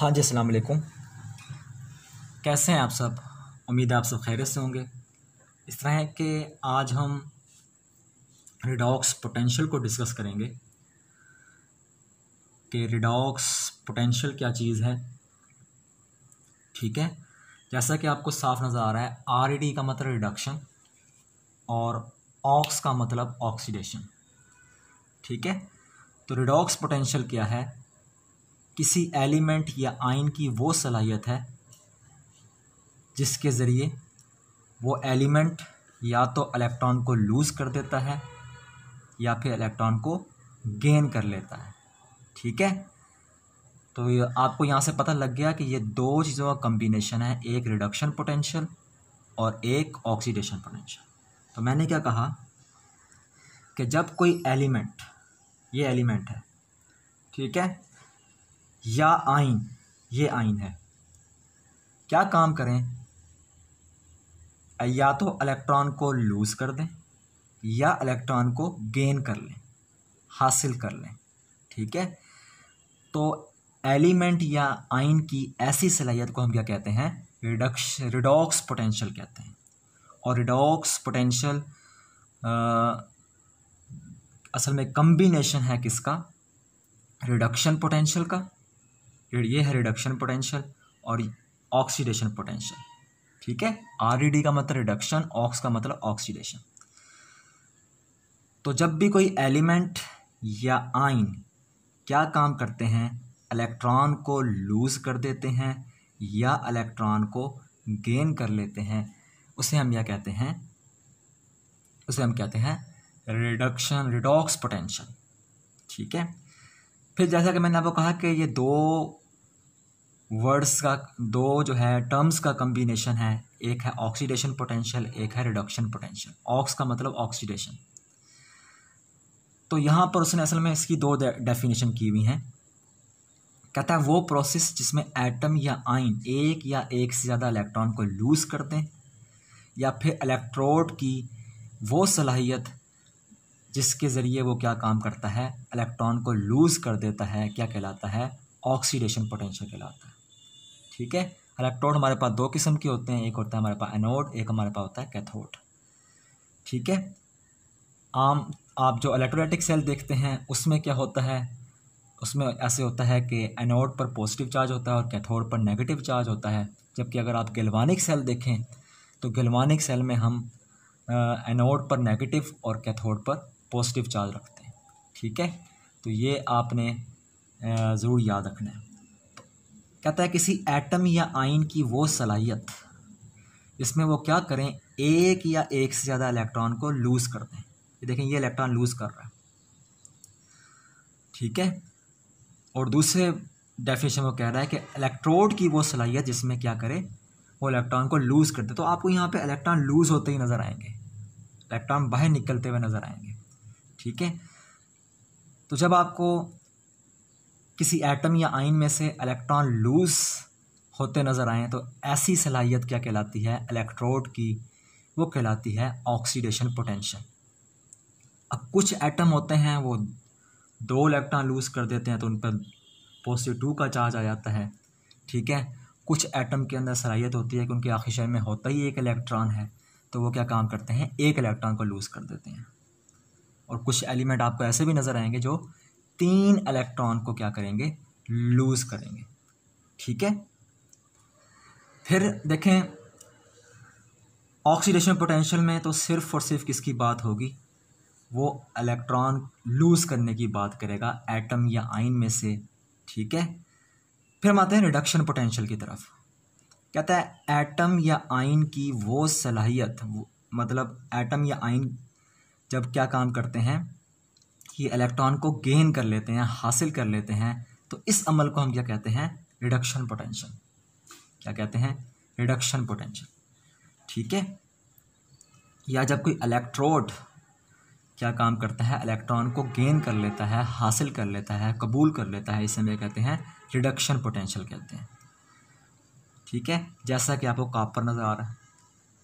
हाँ जी अस्सलाम वालेकुम कैसे हैं आप सब उम्मीद है आप सब खैरत से होंगे इस तरह है कि आज हम रिडॉक्स पोटेंशियल को डिस्कस करेंगे कि रिडॉक्स पोटेंशियल क्या चीज़ है ठीक है जैसा कि आपको साफ नज़र आ रहा है आर e का मतलब रिडक्शन और ऑक्स का मतलब ऑक्सीडेशन ठीक है तो रिडॉक्स पोटेंशियल क्या है किसी एलिमेंट या आयन की वो सलाहियत है जिसके ज़रिए वो एलिमेंट या तो इलेक्ट्रॉन को लूज़ कर देता है या फिर इलेक्ट्रॉन को गेन कर लेता है ठीक है तो ये आपको यहाँ से पता लग गया कि ये दो चीज़ों का कम्बिनेशन है एक रिडक्शन पोटेंशियल और एक ऑक्सीडेशन पोटेंशियल तो मैंने क्या कहा कि जब कोई एलिमेंट ये एलिमेंट है ठीक है या आइन ये आइन है क्या काम करें या तो इलेक्ट्रॉन को लूज़ कर दें या इलेक्ट्रॉन को गेन कर लें हासिल कर लें ठीक है तो एलिमेंट या आइन की ऐसी सलाहियत को हम क्या कहते हैं रिडक्श रिडॉक्स पोटेंशियल कहते हैं और रिडॉक्स पोटेंशियल असल में कम्बिनेशन है किसका रिडक्शन पोटेंशियल का ये है रिडक्शन पोटेंशियल और ऑक्सीडेशन पोटेंशियल ठीक है आर e का मतलब रिडक्शन ऑक्स का मतलब ऑक्सीडेशन तो जब भी कोई एलिमेंट या आइन क्या काम करते हैं इलेक्ट्रॉन को लूज़ कर देते हैं या इलेक्ट्रॉन को गेन कर लेते हैं उसे हम यह कहते हैं उसे हम कहते हैं रिडक्शन रिडॉक्स पोटेंशियल ठीक है फिर जैसा कि मैंने आपको कहा कि ये दो वर्ड्स का दो जो है टर्म्स का कम्बिनेशन है एक है ऑक्सीडेशन पोटेंशियल एक है रिडक्शन पोटेंशियल ऑक्स का मतलब ऑक्सीडेशन तो यहाँ पर उसने असल में इसकी दो डेफिनेशन की हुई हैं कहता है वो प्रोसेस जिसमें एटम या आइन एक या एक से ज़्यादा इलेक्ट्रॉन को लूज़ कर दें या फिर इलेक्ट्रोड की वो सलाहियत जिसके ज़रिए वो क्या काम करता है इलेक्ट्रॉन को लूज़ कर देता है क्या कहलाता है ऑक्सीडेशन पोटेंशियल कहलाता है ठीक है इलेक्ट्रोड हमारे पास दो किस्म के होते हैं एक होता है हमारे पास एनोड एक हमारे पास होता है कैथोड ठीक है आम आप जो इलेक्ट्रोलाइटिक सेल देखते हैं उसमें क्या होता है उसमें ऐसे होता है कि एनोड पर पॉजिटिव चार्ज होता है और कैथोड पर नेगेटिव चार्ज होता है जबकि अगर आप गलवानिक सेल देखें तो गलवानिक सेल में हम एनोड पर नेगेटिव और कैथोड पर पॉजिटिव चार्ज रखते हैं ठीक है तो ये आपने ज़रूर याद रखना है कहता है किसी एटम या आइन की वो सलाहियत इसमें वो क्या करें एक या एक से ज़्यादा इलेक्ट्रॉन को लूज़ कर दें ये देखें ये इलेक्ट्रॉन लूज़ कर रहा है ठीक है और दूसरे डेफिनेशन वो कह रहा है कि इलेक्ट्रोड की वो सलाहियत जिसमें क्या करे वो इलेक्ट्रॉन को लूज़ कर दे तो आपको यहाँ पे इलेक्ट्रॉन लूज़ होते ही नज़र आएंगे इलेक्ट्रॉन बाहर निकलते हुए नज़र आएंगे ठीक है तो जब आपको किसी एटम या आइन में से इलेक्ट्रॉन लूज होते नज़र आएँ तो ऐसी सलाहियत क्या कहलाती है इलेक्ट्रोड की वो कहलाती है ऑक्सीडेशन पोटेंशियल अब कुछ एटम होते हैं वो दो इलेक्ट्रॉन लूज़ कर देते हैं तो उन पर पॉजिटिव टू का चार्ज आ जाता है ठीक है कुछ एटम के अंदर सलाहियत होती है कि उनके आखिर में होता ही एक इलेक्ट्रॉन है तो वो क्या काम करते हैं एक इलेक्ट्रॉन को लूज़ कर देते हैं और कुछ एलिमेंट आपको ऐसे भी नज़र आएंगे जो तीन इलेक्ट्रॉन को क्या करेंगे लूज करेंगे ठीक है फिर देखें ऑक्सीडेशन पोटेंशियल में तो सिर्फ और सिर्फ किसकी बात होगी वो इलेक्ट्रॉन लूज करने की बात करेगा एटम या आइन में से ठीक है फिर हम आते हैं रिडक्शन पोटेंशियल की तरफ कहता है एटम या आइन की वो सलाहियत मतलब एटम या आइन जब क्या काम करते हैं कि इलेक्ट्रॉन को गेन कर लेते हैं हासिल कर लेते हैं तो इस अमल को हम क्या कहते हैं रिडक्शन पोटेंशियल क्या कहते हैं रिडक्शन पोटेंशियल ठीक है या जब कोई इलेक्ट्रोड क्या काम करता है इलेक्ट्रॉन को गेन कर लेता है हासिल कर लेता है कबूल कर लेता है इसे हम कहते हैं रिडक्शन पोटेंशियल कहते हैं ठीक है जैसा कि आपको कापर नज़र आ रहा है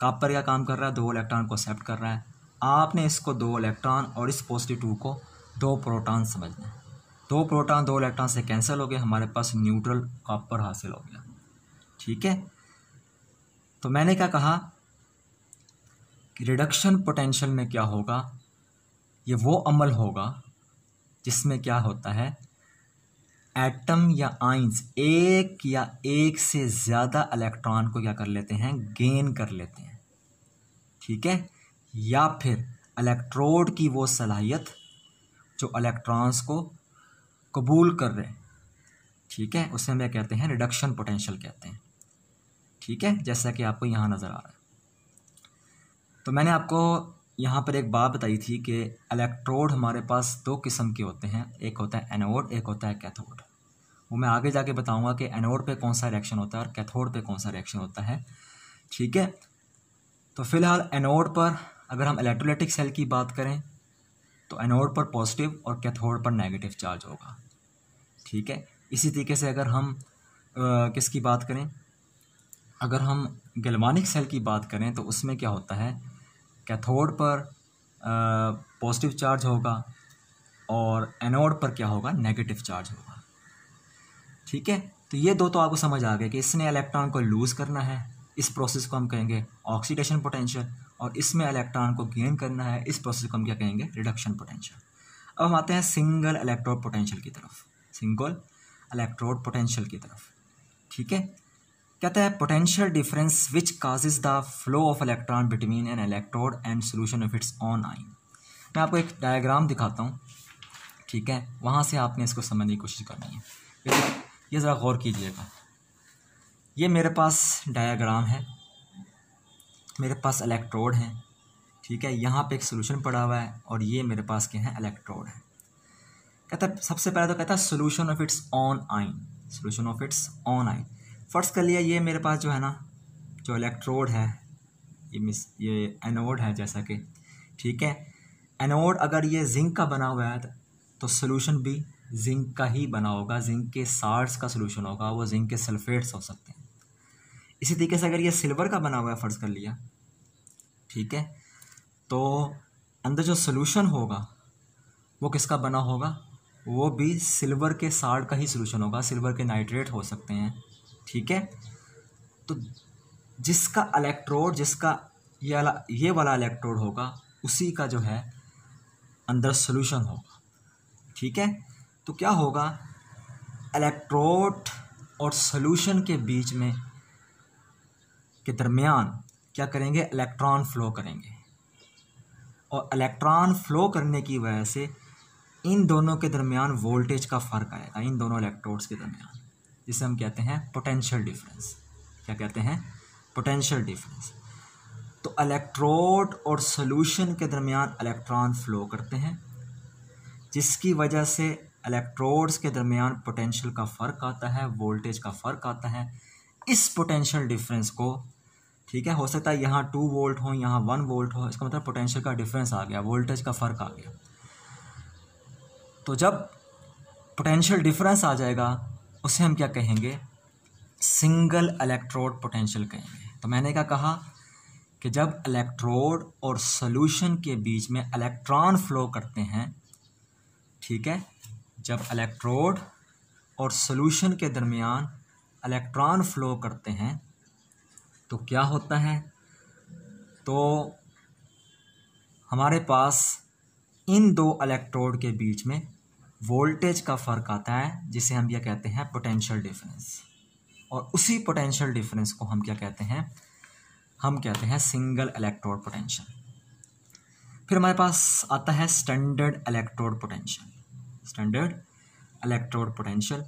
कापर क्या काम कर रहा है दो इलेक्ट्रॉन को एक्सेप्ट कर रहा है आपने इसको दो इलेक्ट्रॉन और इस पॉजिटिव टू को दो प्रोटॉन समझ लें दो प्रोटॉन दो इलेक्ट्रॉन से कैंसिल हो गए हमारे पास न्यूट्रल कॉपर हासिल हो गया ठीक है तो मैंने क्या कहा कि रिडक्शन पोटेंशियल में क्या होगा ये वो अमल होगा जिसमें क्या होता है एटम या आइंस एक या एक से ज़्यादा इलेक्ट्रॉन को क्या कर लेते हैं गेन कर लेते हैं ठीक है या फिर इलेक्ट्रोड की वो सलाहियत जो इलेक्ट्रॉन्स को कबूल कर रहे ठीक है उसे हम कहते हैं रिडक्शन पोटेंशियल कहते हैं ठीक है जैसा कि आपको यहाँ नज़र आ रहा है तो मैंने आपको यहाँ पर एक बात बताई थी कि इलेक्ट्रोड हमारे पास दो किस्म के होते हैं एक होता है एनोड एक होता है कैथोड वो मैं आगे जाके बताऊँगा कि एनोड पे कौन सा रिएक्शन होता है और कैथोड पे कौन सा रिएक्शन होता है ठीक है तो फिलहाल एनोड पर अगर हम इलेक्ट्रोलिटिक सेल की बात करें तो एनोड पर पॉजिटिव और कैथोड पर नेगेटिव चार्ज होगा ठीक है इसी तरीके से अगर हम आ, किसकी बात करें अगर हम गलवानिक सेल की बात करें तो उसमें क्या होता है कैथोड पर पॉजिटिव चार्ज होगा और एनोड पर क्या होगा नेगेटिव चार्ज होगा ठीक है तो ये दो तो आपको समझ आ गए कि इसने इलेक्ट्रॉन को लूज़ करना है इस प्रोसेस को हम कहेंगे ऑक्सीडेशन पोटेंशियल और इसमें इलेक्ट्रॉन को गेन करना है इस प्रोसेस को हम क्या कहेंगे रिडक्शन पोटेंशियल अब हम आते हैं सिंगल इलेक्ट्रोड पोटेंशियल की तरफ सिंगल इलेक्ट्रोड पोटेंशियल की तरफ ठीक है कहता है potential difference which causes the flow of electron between an electrode and solution of its own ion मैं आपको एक डायग्राम दिखाता हूँ ठीक है वहाँ से आपने इसको समझने की कोशिश करनी है ये ज़रा गौर कीजिएगा ये मेरे पास डायग्राम है मेरे पास इलेक्ट्रोड हैं ठीक है यहाँ पे एक सोल्यूशन पड़ा हुआ है और ये मेरे पास के है इलेक्ट्रोड है कहता है सबसे पहले तो कहता है solution of its own ion solution of its own ion first कर लिया ये मेरे पास जो है ना जो इलेक्ट्रोड है ये मिस ये एनोड है जैसा कि ठीक है एनोड अगर ये जिंक का बना हुआ है तो सोल्यूशन भी जिंक का ही बना होगा जिंक के सार्ट्स का सोल्यूशन होगा वो जिंक के सल्फेट्स हो सकते हैं इसी तरीके से अगर ये सिल्वर का बना हुआ है फ़र्ज़ कर लिया ठीक है तो अंदर जो सोल्यूशन होगा वो किसका बना होगा वो भी सिल्वर के साल्ट का ही सोल्यूशन होगा सिल्वर के नाइट्रेट हो सकते हैं ठीक है तो जिसका इलेक्ट्रोड जिसका ये वाला ये वाला इलेक्ट्रोड होगा उसी का जो है अंदर सोल्यूशन होगा ठीक है तो क्या होगा इलेक्ट्रोड और सोल्यूशन के बीच में के दरमियान क्या करेंगे इलेक्ट्रॉन फ्लो करेंगे और इलेक्ट्रॉन फ्लो करने की वजह से इन दोनों के दरमियान वोल्टेज का फ़र्क आएगा इन दोनों इलेक्ट्रोड्स के दरमियान जिसे हम कहते हैं पोटेंशियल डिफरेंस क्या कहते हैं पोटेंशियल डिफरेंस तो इलेक्ट्रोड और सोल्यूशन के दरमियान इलेक्ट्रॉन फ्लो करते हैं जिसकी वजह से इलेक्ट्रोड्स के दरमियान पोटेंशियल का फ़र्क आता है वोल्टेज का फ़र्क आता है इस पोटेंशियल डिफरेंस को ठीक है हो सकता है यहाँ टू वोल्ट हो यहाँ वन वोल्ट हो इसका मतलब पोटेंशियल का डिफरेंस आ गया वोल्टेज का फ़र्क आ गया तो जब पोटेंशियल डिफरेंस आ जाएगा उसे हम क्या कहेंगे सिंगल इलेक्ट्रोड पोटेंशियल कहेंगे तो मैंने क्या कहा कि जब इलेक्ट्रोड और सोल्यूशन के बीच में इलेक्ट्रॉन फ्लो करते हैं ठीक है जब इलेक्ट्रोड और सोल्यूशन के दरमियान इलेक्ट्रॉन फ्लो करते हैं तो क्या होता है तो हमारे पास इन दो इलेक्ट्रोड के बीच में वोल्टेज का फ़र्क आता है जिसे हम क्या कहते हैं पोटेंशियल डिफरेंस और उसी पोटेंशियल डिफरेंस को हम क्या कहते हैं हम कहते हैं सिंगल इलेक्ट्रोड पोटेंशियल फिर हमारे पास आता है standard electrode potential standard electrode potential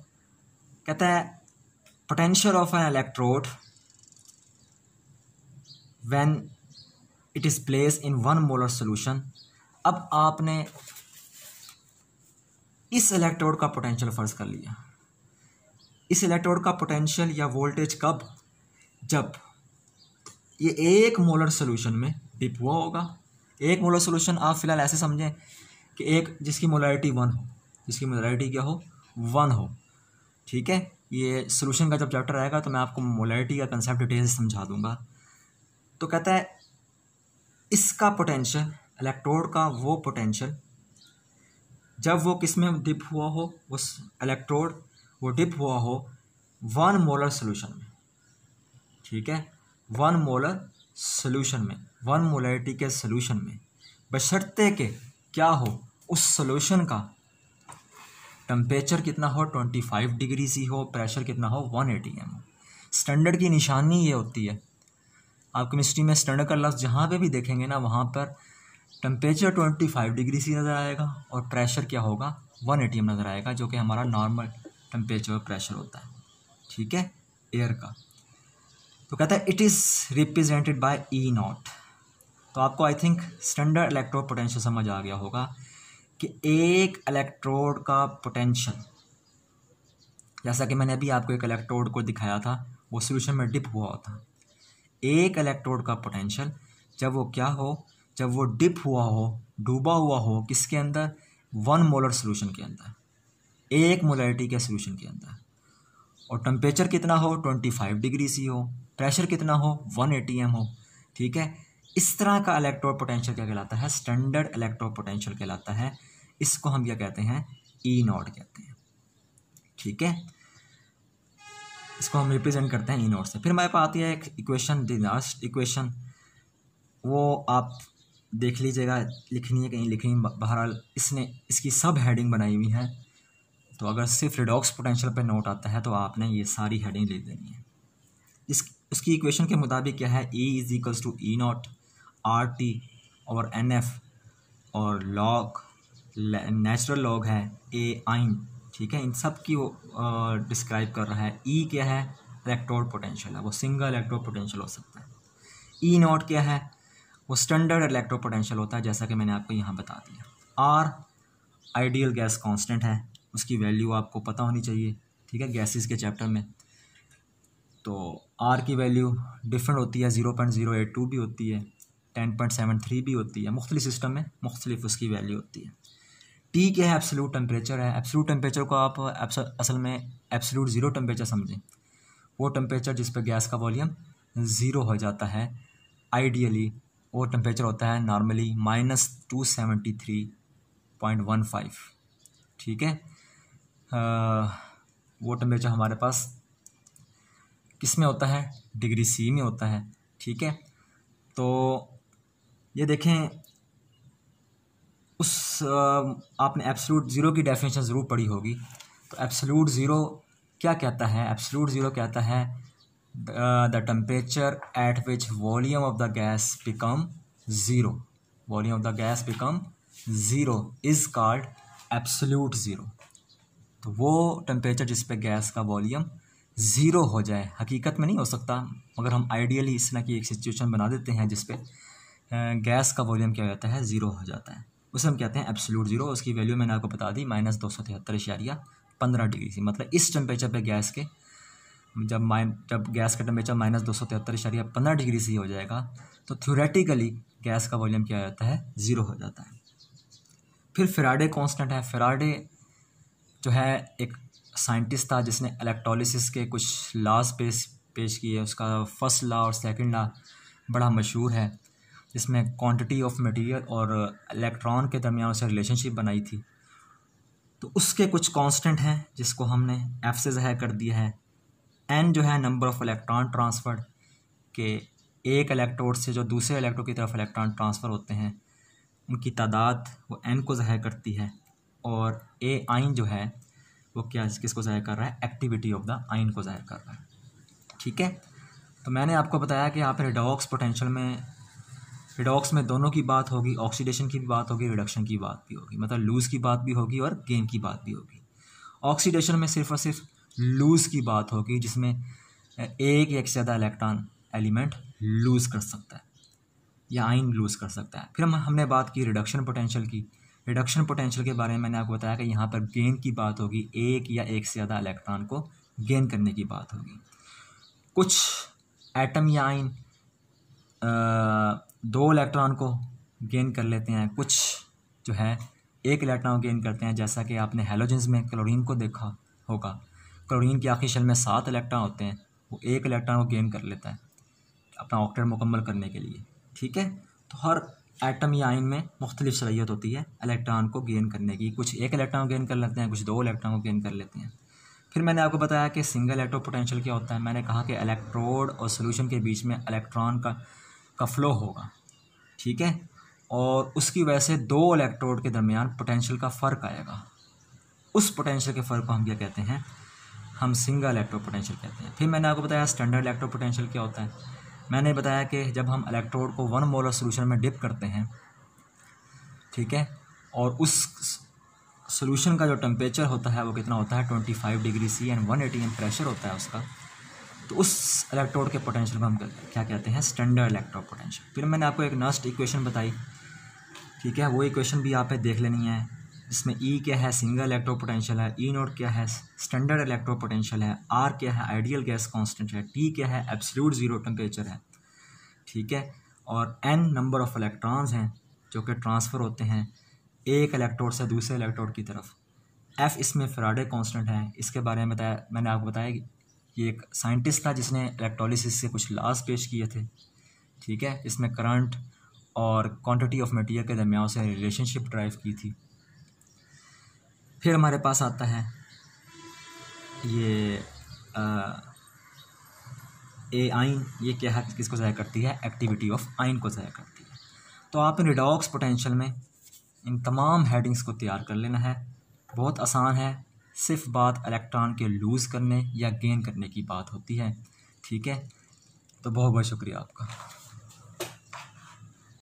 कहता है potential of an electrode when it is place in one molar solution अब आपने इस इलेक्ट्रोड का पोटेंशियल फ़र्ज कर लिया इस इलेक्ट्रोड का पोटेंशियल या वोल्टेज कब जब ये एक मोलर सोल्यूशन में डिप हुआ होगा एक मोलर सोल्यूशन आप फिलहाल ऐसे समझें कि एक जिसकी मोलरिटी वन हो जिसकी मोलरिटी क्या हो वन हो ठीक है ये सोल्यूशन का जब चैप्टर आएगा तो मैं आपको मोलरिटी का कंसेप्ट डिटेल से समझा दूंगा तो कहता है इसका पोटेंशियल इलेक्ट्रोड का वो पोटेंशियल जब वो किस में डिप हुआ हो उस इलेक्ट्रोड वो डिप हुआ हो वन मोलर सोल्यूशन में ठीक है वन मोलर सोल्यूशन में वन मोलरिटी के सोल्यूशन में बशर्ते के क्या हो उस सोल्यूशन का टम्परेचर कितना हो ट्वेंटी फाइव डिग्री सी हो प्रेशर कितना हो वन एटी एम हो स्टैंडर्ड की निशानी ये होती है आप केमिस्ट्री में स्टैंडर्ड का लफ्ज़ जहाँ पे भी देखेंगे ना वहाँ पर temperature twenty five degree C नज़र आएगा और प्रेशर क्या होगा वन ए नज़र आएगा जो कि हमारा नॉर्मल टेम्परेचर और प्रेशर होता है ठीक है एयर का तो कहता है it is represented by E naught तो आपको I think standard electrode potential समझ आ गया होगा कि एक इलेक्ट्रोड का पोटेंशियल जैसा कि मैंने अभी आपको एक इलेक्ट्रोड को दिखाया था वो सोल्यूशन में डिप हुआ होता एक इलेक्ट्रोड का पोटेंशियल जब वो क्या हो जब वो डिप हुआ हो डूबा हुआ हो किसके अंदर वन मोलर सोल्यूशन के अंदर एक मोलरिटी के सोल्यूशन के अंदर और टम्परेचर कितना हो ट्वेंटी फाइव डिग्री सी हो प्रेशर कितना हो वन ए हो ठीक है इस तरह का इलेक्ट्रो पोटेंशियल क्या कहलाता है स्टैंडर्ड इलेक्ट्रो पोटेंशियल कहलाता है इसको हम क्या कहते हैं ई e नॉट कहते हैं ठीक है इसको हम रिप्रेजेंट करते हैं ई नोट से फिर हमारे पास आती है एक इक्वेशन दास्ट लास्ट इक्वेशन वो आप देख लीजिएगा लिखनी है कहीं लिखनी बहरहाल इसने इसकी सब हेडिंग बनाई हुई है तो अगर सिर्फ रिडॉक्स पोटेंशियल पर नोट आता है तो आपने ये सारी हेडिंग ले देनी है इस उसकी इक्वेशन के मुताबिक क्या है E is equals to E naught R T और एन एफ और लॉग नेचुरल लॉग है ए आइन ठीक है इन सब की वो डिस्क्राइब कर रहा है ई e क्या है इलेक्ट्रोड पोटेंशियल है वो सिंगल इलेक्ट्रोड पोटेंशियल हो सकता है ई e नॉट क्या है वो स्टैंडर्ड इलेक्ट्रो पोटेंशियल होता है जैसा कि मैंने आपको यहाँ बता दिया आर आइडियल गैस कॉन्स्टेंट है उसकी वैल्यू आपको पता होनी चाहिए ठीक है गैसेस के चैप्टर में तो आर की वैल्यू डिफरेंट होती है zero point zero eight two भी होती है टेन पॉइंट सेवन थ्री भी होती है मुख्तलि सिस्टम में मुख्तलिफ उसकी वैल्यू होती है टी क्या है एब्सोल्यूट टेम्परेचर है एब्सोल्यूट टेम्परेचर को आप असल में एब्सोल्यूट ज़ीरो टेम्परेचर समझें वो टेम्परेचर जिस पर गैस का वॉल्यूम ज़ीरो हो जाता है आइडियली वो टेम्परेचर होता है normally minus two seventy three point one five ठीक है आ, वो टेम्परेचर हमारे पास किस में होता है डिग्री सी में होता है ठीक है तो ये देखें उस आपने एब्सोलूट ज़ीरो की डेफिनेशन ज़रूर पढ़ी होगी तो एब्सोलूट ज़ीरो क्या कहता है एब्सोलूट ज़ीरो कहता है the temperature at which volume of the gas become zero volume of the gas become zero is called absolute zero तो वो टेम्परेचर जिस पे गैस का वॉल्यूम ज़ीरो हो जाए हकीकत में नहीं हो सकता मगर हम आइडियली इस तरह की एक सिचुएशन बना देते हैं जिस पे गैस का वॉल्यूम क्या हो जाता है ज़ीरो हो जाता है उसे हम कहते हैं एब्सोलूट ज़ीरो उसकी वैल्यू मैंने आपको बता दी माइनस दो सौ तिहत्तर इशारिया पंद्रह डिग्री सी मतलब इस टेम्परेचर पे गैस के जब माइ जब गैस का टेम्परेचर माइनस दो सौ तिहत्तर इशारिया पंद्रह डिग्री सी हो जाएगा तो थ्योरेटिकली गैस का वॉल्यूम क्या हो जाता है ज़ीरो हो जाता है फिर फिराडे कॉन्स्टेंट है फिराडे जो है एक साइंटिस्ट था जिसने इलेक्ट्रोलिसिस के कुछ लाज पेश पेश किए उसका फर्स्ट लॉ और सेकेंड लॉ बड़ा मशहूर है जिसमें क्वांटिटी ऑफ मटेरियल और इलेक्ट्रॉन के दरमियान उसने रिलेशनशिप बनाई थी तो उसके कुछ कांस्टेंट हैं जिसको हमने एफ से ज़ाहिर कर दिया है एन जो है नंबर ऑफ़ इलेक्ट्रॉन ट्रांसफ़र के एक इलेक्ट्रोड से जो दूसरे इलेक्ट्रोड की तरफ इलेक्ट्रॉन ट्रांसफ़र होते हैं उनकी तादाद वो एन को ज़ाहिर करती है और ए आइन जो है वो क्या किसको ज़ाहिर कर रहा है एक्टिविटी ऑफ द आइन को ज़ाहिर कर रहा है ठीक है तो मैंने आपको बताया कि यहाँ पर रिडॉक्स पोटेंशियल में रिडॉक्स में दोनों की बात होगी ऑक्सीडेशन की भी बात होगी रिडक्शन की बात भी होगी मतलब लूज की बात भी होगी और गेन की बात भी होगी ऑक्सीडेशन में सिर्फ और सिर्फ लूज की बात होगी जिसमें एक या एक से ज़्यादा इलेक्ट्रॉन एलिमेंट लूज कर सकता है या आइन लूज कर सकता है फिर हम हमने बात की रिडक्शन पोटेंशियल की रिडक्शन पोटेंशियल के बारे में मैंने आपको बताया कि यहाँ पर गेन की बात होगी एक या एक से ज़्यादा इलेक्ट्रॉन को गेन करने की बात होगी कुछ एटम या आइन दो इलेक्ट्रॉन को गेन कर लेते हैं कुछ जो है एक इलेक्ट्रॉन गेन करते हैं जैसा कि आपने हेलोजेंस में क्लोरीन को देखा होगा क्लोरीन की आखिरी शल में सात इलेक्ट्रॉन होते हैं वो एक इलेक्ट्रॉन को गेन कर लेता है अपना ऑक्टेट मुकम्मल करने के लिए ठीक है तो हर एटम या आइन में मुख्तलिफ सलाहियत होती है इलेक्ट्रॉन को गेन करने की कुछ एक इलेक्ट्रॉन गेन कर लेते हैं कुछ दो इलेक्ट्रॉन को गेन कर लेते हैं फिर मैंने आपको बताया कि सिंगल इलेक्ट्रो पोटेंशियल क्या होता है मैंने कहा कि इलेक्ट्रोड और सोल्यूशन के बीच में इलेक्ट्रॉन का का फ्लो होगा ठीक है और उसकी वजह से दो इलेक्ट्रोड के दरमियान पोटेंशियल का फ़र्क आएगा उस पोटेंशियल के फ़र्क को हम क्या कहते हैं हम सिंगल इलेक्ट्रो पोटेंशियल कहते हैं फिर मैंने आपको बताया स्टैंडर्ड इलेक्ट्रो पोटेंशियल क्या होता है मैंने बताया कि जब हम इलेक्ट्रोड को वन मोलर सोल्यूशन में डिप करते हैं ठीक है और उस सोल्यूशन का जो टेम्परेचर होता है वो कितना होता है twenty five degree C and one A T M pressure होता है उसका तो उस इलेक्ट्रोड के पोटेंशियल को हम क्या कहते हैं स्टैंडर्ड इलेक्ट्रोड पोटेंशियल फिर मैंने आपको एक नर्स्ट इक्वेशन बताई ठीक है वो इक्वेशन भी आप देख लेनी है इसमें ई e क्या है सिंगल इलेक्ट्रो पोटेंशियल है ई e नोट क्या है स्टैंडर्ड इलेक्ट्रो पोटेंशियल है आर क्या है आइडियल गैस कांस्टेंट है टी क्या है एब्सोल्यूट जीरो टेम्परेचर है ठीक है और एन नंबर ऑफ इलेक्ट्रॉन्स हैं जो कि ट्रांसफ़र होते हैं एक इलेक्ट्रोड से दूसरे इलेक्ट्रोड की तरफ एफ़ इसमें फ्राडे कॉन्सटेंट है इसके बारे में बताया मैंने आपको बताया ये एक साइंटिस्ट था जिसने इलेक्ट्रोलिसिस से कुछ लाज पेश किए थे ठीक है इसमें करंट और क्वांटिटी ऑफ मटेरियल के दरमियान से रिलेशनशिप ड्राइव की थी फिर हमारे पास आता है ये ए आइन ये क्या है किसको ज़ाया करती है एक्टिविटी ऑफ आइन को ज़ाया करती है तो आप इन रिडॉक्स पोटेंशियल में इन तमाम हेडिंग्स को तैयार कर लेना है बहुत आसान है सिर्फ बात इलेक्ट्रॉन के लूज़ करने या गेन करने की बात होती है ठीक है तो बहुत बहुत शुक्रिया आपका